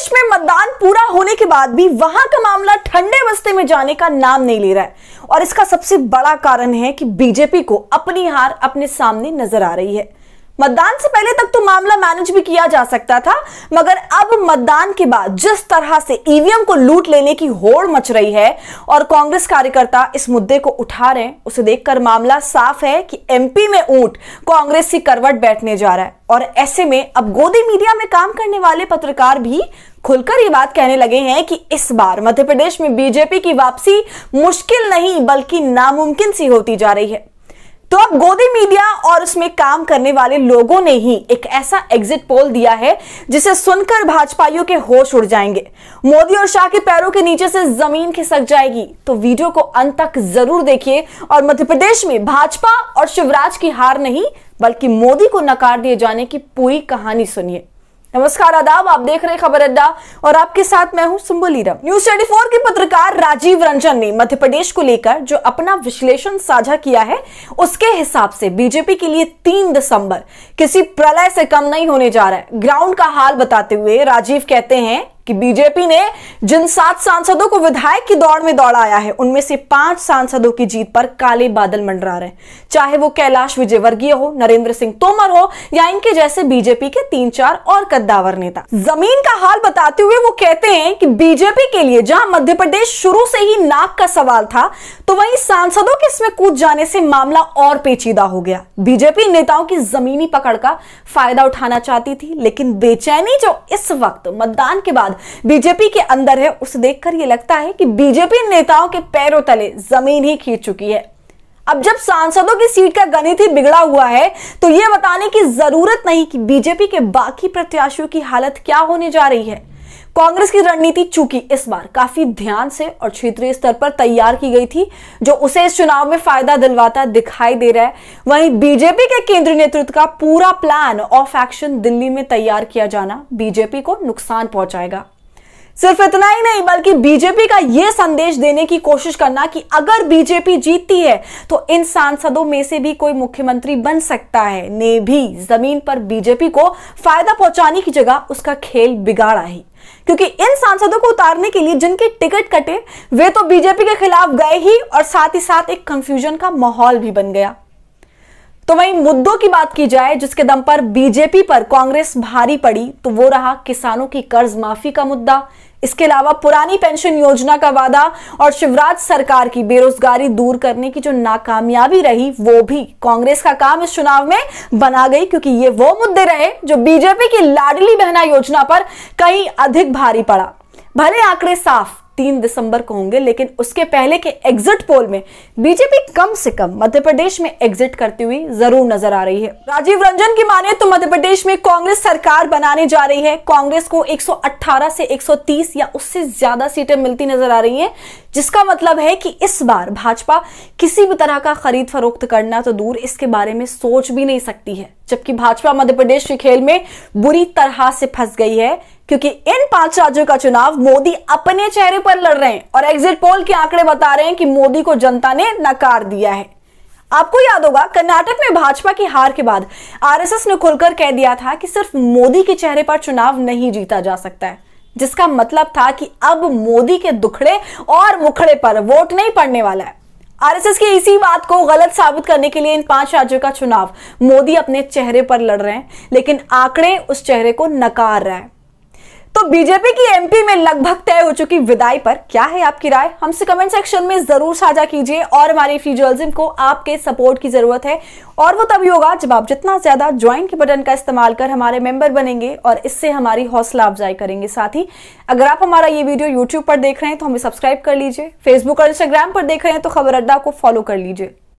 प्रदेश में मतदान पूरा होने के बाद भी वहां का मामला ठंडे बस्ते में जाने का नाम नहीं ले रहा है और इसका सबसे बड़ा कारण है कि बीजेपी को अपनी हार अपने सामने नजर आ रही है मतदान से पहले तक तो मामला मैनेज भी किया जा सकता था मगर अब मतदान के बाद जिस तरह से ईवीएम को लूट लेने की होड़ मच रही है और कांग्रेस कार्यकर्ता इस मुद्दे को उठा रहे हैं उसे देखकर मामला साफ है कि एमपी में ऊंट कांग्रेस की करवट बैठने जा रहा है और ऐसे में अब गोदी मीडिया में काम करने वाले पत्रकार भी खुलकर ये बात कहने लगे हैं कि इस बार मध्य प्रदेश में बीजेपी की वापसी मुश्किल नहीं बल्कि नामुमकिन सी होती जा रही है तो अब गोदी मीडिया और उसमें काम करने वाले लोगों ने ही एक ऐसा एग्जिट पोल दिया है जिसे सुनकर भाजपाइयों के होश उड़ जाएंगे मोदी और शाह के पैरों के नीचे से जमीन खिसक जाएगी तो वीडियो को अंत तक जरूर देखिए और मध्य प्रदेश में भाजपा और शिवराज की हार नहीं बल्कि मोदी को नकार दिए जाने की पूरी कहानी सुनिए नमस्कार आदाब आप देख रहे खबर अड्डा और आपके साथ मैं हूं Sumbul Iram news twenty four के पत्रकार राजीव रंजन ने मध्य प्रदेश को लेकर जो अपना विश्लेषण साझा किया है उसके हिसाब से बीजेपी के लिए तीन दिसंबर किसी प्रलय से कम नहीं होने जा रहा है ग्राउंड का हाल बताते हुए राजीव कहते हैं कि बीजेपी ने जिन सात सांसदों को विधायक की दौड़ में दौड़ाया है उनमें से पांच सांसदों की जीत पर काले बादल मंडरा रहे चाहे वो कैलाश विजयवर्गीय हो नरेंद्र सिंह तोमर हो या इनके जैसे बीजेपी के तीन चार और कद्दावर नेता जमीन का हाल बताते हुए वो कहते हैं कि बीजेपी के लिए जहां मध्य प्रदेश शुरू से ही नाक का सवाल था तो वही सांसदों के इसमें कूद जाने से मामला और पेचीदा हो गया बीजेपी नेताओं की जमीनी पकड़ का फायदा उठाना चाहती थी लेकिन बेचैनी जो इस वक्त मतदान के बाद बीजेपी के अंदर है उसे देखकर यह लगता है कि बीजेपी नेताओं के पैरों तले जमीन ही खींच चुकी है अब जब सांसदों की सीट का गणित ही बिगड़ा हुआ है तो यह बताने की जरूरत नहीं कि बीजेपी के बाकी प्रत्याशियों की हालत क्या होने जा रही है कांग्रेस की रणनीति चूंकि इस बार काफी ध्यान से और क्षेत्रीय स्तर पर तैयार की गई थी जो उसे इस चुनाव में फायदा दिलवाता दिखाई दे रहा है वहीं बीजेपी के केंद्रीय नेतृत्व का पूरा प्लान ऑफ एक्शन दिल्ली में तैयार किया जाना बीजेपी को नुकसान पहुंचाएगा सिर्फ इतना ही नहीं बल्कि बीजेपी का यह संदेश देने की कोशिश करना कि अगर बीजेपी जीतती है तो इन सांसदों में से भी कोई मुख्यमंत्री बन सकता है ने भी जमीन पर बीजेपी को फायदा पहुंचाने की जगह उसका खेल बिगाड़ा ही क्योंकि इन सांसदों को उतारने के लिए जिनके टिकट कटे वे तो बीजेपी के खिलाफ गए ही और साथ ही साथ एक कंफ्यूजन का माहौल भी बन गया तो वहीं मुद्दों की बात की जाए जिसके दम पर बीजेपी पर कांग्रेस भारी पड़ी तो वो रहा किसानों की कर्ज माफी का मुद्दा इसके अलावा पुरानी पेंशन योजना का वादा और शिवराज सरकार की बेरोजगारी दूर करने की जो नाकामयाबी रही वो भी कांग्रेस का काम इस चुनाव में बना गई क्योंकि ये वो मुद्दे रहे जो बीजेपी की लाडली बहना योजना पर कहीं अधिक भारी पड़ा भले आंकड़े साफ तीन दिसंबर को होंगे लेकिन उसके पहले के एग्जिट पोल में बीजेपी कम से कम मध्य प्रदेश में एग्जिट करती हुई जरूर नजर आ रही है राजीव रंजन की माने तो मध्य प्रदेश में कांग्रेस सरकार बनाने जा रही है कांग्रेस को 118 से 130 या उससे ज्यादा सीटें मिलती नजर आ रही हैं जिसका मतलब है कि इस बार भाजपा किसी भी तरह का खरीद फरोख्त करना तो दूर इसके बारे में सोच भी नहीं सकती है जबकि भाजपा मध्य प्रदेश के खेल में बुरी तरह से फंस गई है क्योंकि इन पांच राज्यों का चुनाव मोदी अपने चेहरे पर लड़ रहे हैं और एग्जिट पोल के आंकड़े बता रहे हैं कि मोदी को जनता ने नकार दिया है आपको याद होगा कर्नाटक में भाजपा की हार के बाद आरएसएस ने खुलकर कह दिया था कि सिर्फ मोदी के चेहरे पर चुनाव नहीं जीता जा सकता है जिसका मतलब था कि अब मोदी के दुखड़े और मुखड़े पर वोट नहीं पड़ने वाला है आरएसएस की इसी बात को गलत साबित करने के लिए इन पांच राज्यों का चुनाव मोदी अपने चेहरे पर लड़ रहे हैं लेकिन आंकड़े उस चेहरे को नकार रहे हैं तो बीजेपी की एमपी में लगभग तय हो चुकी विदाई पर क्या है आपकी राय हमसे कमेंट सेक्शन में जरूर साझा कीजिए और हमारी फ्री को आपके सपोर्ट की जरूरत है और वो तभी होगा जब आप जितना ज्यादा ज्वाइन के बटन का इस्तेमाल कर हमारे मेंबर बनेंगे और इससे हमारी हौसला अफजाई करेंगे साथ ही अगर आप हमारा ये वीडियो यूट्यूब पर देख रहे हैं तो हमें सब्सक्राइब कर लीजिए फेसबुक और इंस्टाग्राम पर देख रहे हैं तो खबर अड्डा को फॉलो कर लीजिए